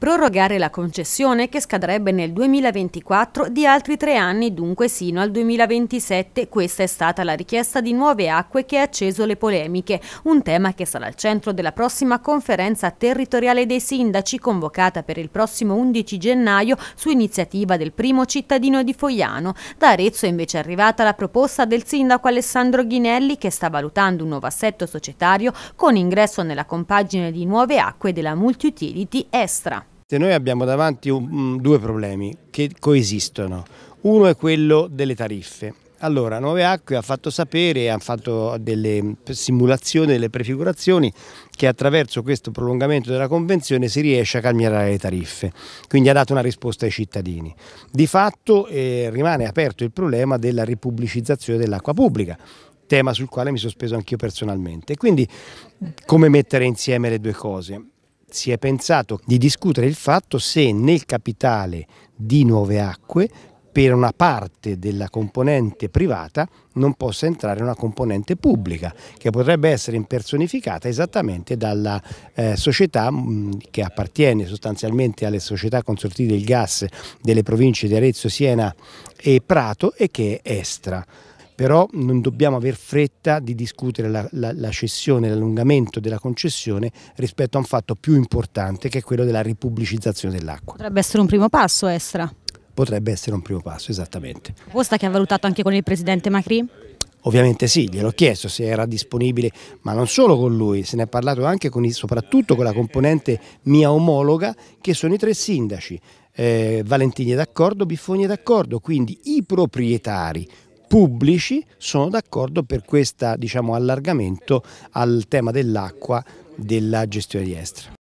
Prorogare la concessione che scadrebbe nel 2024 di altri tre anni dunque sino al 2027, questa è stata la richiesta di Nuove Acque che ha acceso le polemiche, un tema che sarà al centro della prossima conferenza territoriale dei sindaci convocata per il prossimo 11 gennaio su iniziativa del primo cittadino di Foiano. Da Arezzo è invece arrivata la proposta del sindaco Alessandro Ghinelli che sta valutando un nuovo assetto societario con ingresso nella compagine di Nuove Acque della Multiutility Estra. Ovviamente noi abbiamo davanti un, mm, due problemi che coesistono. Uno è quello delle tariffe. Allora, Nuove Acque ha fatto sapere, ha fatto delle simulazioni, delle prefigurazioni che attraverso questo prolungamento della convenzione si riesce a cambiare le tariffe, quindi ha dato una risposta ai cittadini. Di fatto eh, rimane aperto il problema della ripubblicizzazione dell'acqua pubblica, tema sul quale mi sono speso anch'io personalmente. Quindi come mettere insieme le due cose? si è pensato di discutere il fatto se nel capitale di Nuove Acque per una parte della componente privata non possa entrare una componente pubblica che potrebbe essere impersonificata esattamente dalla eh, società mh, che appartiene sostanzialmente alle società consortili del gas delle province di Arezzo, Siena e Prato e che è Estra però non dobbiamo aver fretta di discutere la, la, la cessione, l'allungamento della concessione rispetto a un fatto più importante che è quello della ripubblicizzazione dell'acqua. Potrebbe essere un primo passo, Estra? Potrebbe essere un primo passo, esattamente. Proposta che ha valutato anche con il Presidente Macri? Ovviamente sì, gliel'ho chiesto se era disponibile, ma non solo con lui, se ne è parlato anche con, soprattutto con la componente mia omologa, che sono i tre sindaci. Eh, Valentini è d'accordo, Biffoni è d'accordo, quindi i proprietari pubblici sono d'accordo per questo diciamo, allargamento al tema dell'acqua della gestione di Estra.